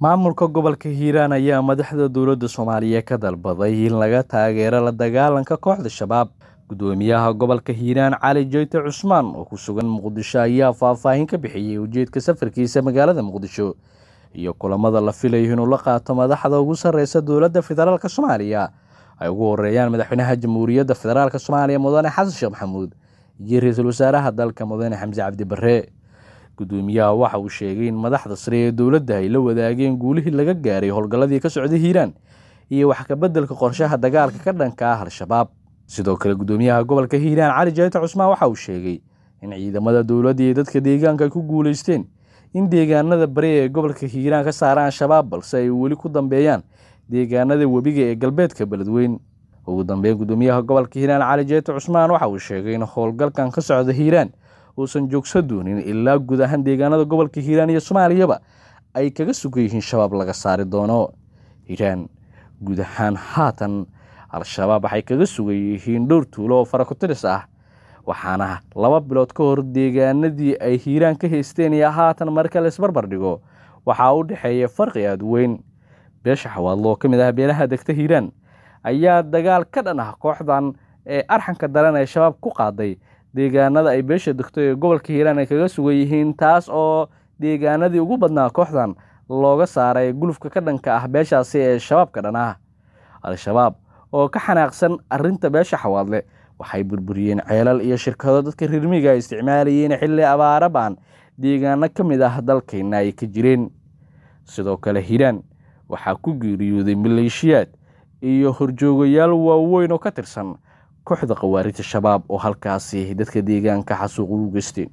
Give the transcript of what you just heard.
maamulka gobolka hiiraan ayaa madaxda dowladda soomaaliya ka dalbaday in laga taageero la dagaalanka kooxda shabaab guddoomiyaha gobolka hiiraan cali joyte cusmaan oo ku sugan muqdisho ayaa faahfaahin ka bixiyey ujeedka safarkiisa magaalada muqdisho iyo kulamada la filayo inuu la qaato madaxda ugu sarreysa dowladda federaalk soomaaliya ay ugu horeeyaan madaxweynaha jamhuuriyadda federaalk soomaaliya mudane xasan sheekh maxamuud iyo ra-iisul wasaaraha dalka mudane xamse cabdi bare gudoomiyaha waxa uu sheegay in madaxda sare ee dowladda ay la wadaageen guulihii laga gaaray howlgalladii ka socday hiiraan iyo wax kabeddelka qorshaha dagaalka ka dhanka ah al-shabaab sidoo kale guddoomiyaha gobolka hiiraan cali jaayta cusmaan waxa uu sheegay in ciidamada dowladda iyo dadka deegaanka ay ku guulaysteen in deegaanada bari ee gobolka hiiraan ka saaraan al-shabaab balse ay weli ku dambeeyaan deegaanada webiga ee galbeedka beledweyn ugu dambeyn gudoomiyaha gobolka hiiraan cali jaayta cusmaan waxa uu sheegay in howlgalkan ka socda hiiraan uusan joogso doonin ilaa guud ahaan deegaanada gobolka hiiraan iyo soomaaliyaba ay kaga sugan yihiin shabaab laga saari doono hiiraan guud ahaan haatan al-shabaab waxay kaga sugan yihiin dhowr tuulo oo farakutiris ah waxaana laba bilood ka hor deegaanadii ay hiiraan ka haysteen iyo haatan marka la isbarbar waxaa u dhexeeya farqi aad weyn beesha xawaadlo oo ka mid ah beelaha degta hiiraan ayaa dagaal ka dhan ah kooxdan ee arxanka daran ee shabaab ku qaaday deegaanada ay beesha degto ee gobolka hiiraan ay kaga sugan yihiin taas oo deegaanadii ugu badnaa kooxdan looga saaray gulufka ka dhanka ah beeshaasi ee shabaabka dhan ah al-shabaab oo ka xanaaqsan arinta beesha xawaadle waxay burburiyeen ceelal iyo shirkado dadka rirmiga ay isticmaalayeen xilli abaara baan deegaano ka mid ah dalkeenna ay ka jireen sidoo kale hiiraan waxaa ku geeriyooday maleeshiyaad iyo horjoogayaal waaweyn oo ka tirsan kooxda khawaarij shabaab oo halkaasi dadka deegaanka xasuuq ugu geystay